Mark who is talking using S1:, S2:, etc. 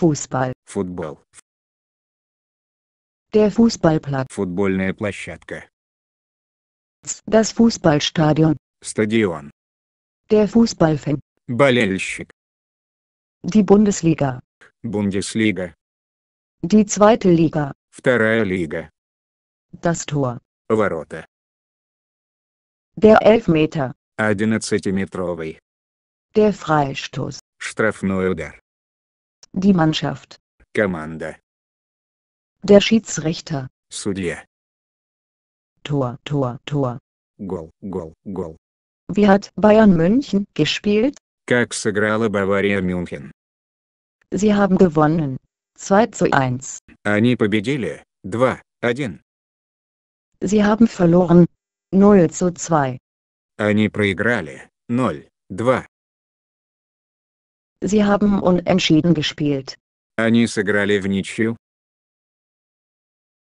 S1: Fußball. Футбол. Der Fußballplatz. Футбольная площадка. Das Fußballstadion. Stadion. Der Fußballfan.
S2: Болельщик.
S1: Die Bundesliga.
S2: Bundesliga.
S1: Die zweite Liga.
S2: Вторая лига.
S1: Das Tor. Ворота. Der Elfmeter.
S2: Одиннадцатиметровый.
S1: Der Freistoß.
S2: Штрафной удар
S1: die Mannschaft.
S2: Команда.
S1: Der Schiedsrichter. Судья. Tor, Tor, Tor.
S2: Gol, Gol, Gol.
S1: Wie hat Bayern
S3: München gespielt?
S2: Как сыграла Бавария Мюнхен?
S3: Sie haben gewonnen. 2 zu 1.
S4: Они победили. 2, 1.
S3: Sie haben verloren. 0 zu 2.
S2: Они проиграли. 0, 2.
S1: Sie haben unentschieden gespielt.
S2: Они сыграли в ничью.